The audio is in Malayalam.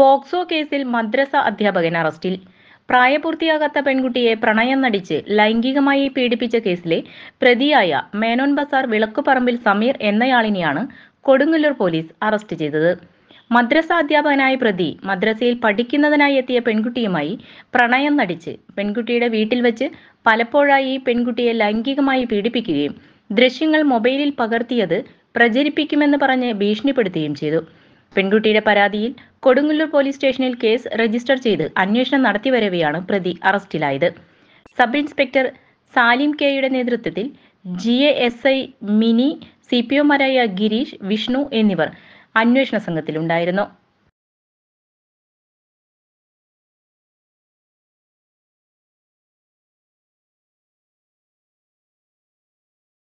പോക്സോ കേസിൽ മദ്രസ അധ്യാപകൻ അറസ്റ്റിൽ പ്രായപൂർത്തിയാകാത്ത പെൺകുട്ടിയെ പ്രണയം നടിച്ച് ലൈംഗികമായി പീഡിപ്പിച്ച കേസിലെ പ്രതിയായ മേനോൻ ബസാർ വിളക്കുപറമ്പിൽ സമീർ എന്നയാളിനെയാണ് കൊടുങ്ങല്ലൂർ പോലീസ് അറസ്റ്റ് ചെയ്തത് മദ്രസ അധ്യാപകനായ പ്രതി മദ്രസയിൽ പഠിക്കുന്നതിനായി എത്തിയ പെൺകുട്ടിയുമായി പ്രണയം നടിച്ച് പെൺകുട്ടിയുടെ വീട്ടിൽ വെച്ച് പലപ്പോഴായി പെൺകുട്ടിയെ ലൈംഗികമായി പീഡിപ്പിക്കുകയും ദൃശ്യങ്ങൾ മൊബൈലിൽ പകർത്തിയത് പ്രചരിപ്പിക്കുമെന്ന് പറഞ്ഞ് ഭീഷണിപ്പെടുത്തുകയും ചെയ്തു പെൺകുട്ടിയുടെ പരാതിയിൽ കൊടുങ്ങല്ലൂർ പോലീസ് സ്റ്റേഷനിൽ കേസ് രജിസ്റ്റർ ചെയ്ത് അന്വേഷണം നടത്തിവരവെയാണ് പ്രതി അറസ്റ്റിലായത് സബ് ഇൻസ്പെക്ടർ സാലിം കെയുടെ നേതൃത്വത്തിൽ G A S I Mini C P ഒമാരായ ഗിരീഷ് വിഷ്ണു എന്നിവർ അന്വേഷണ സംഘത്തിലുണ്ടായിരുന്നു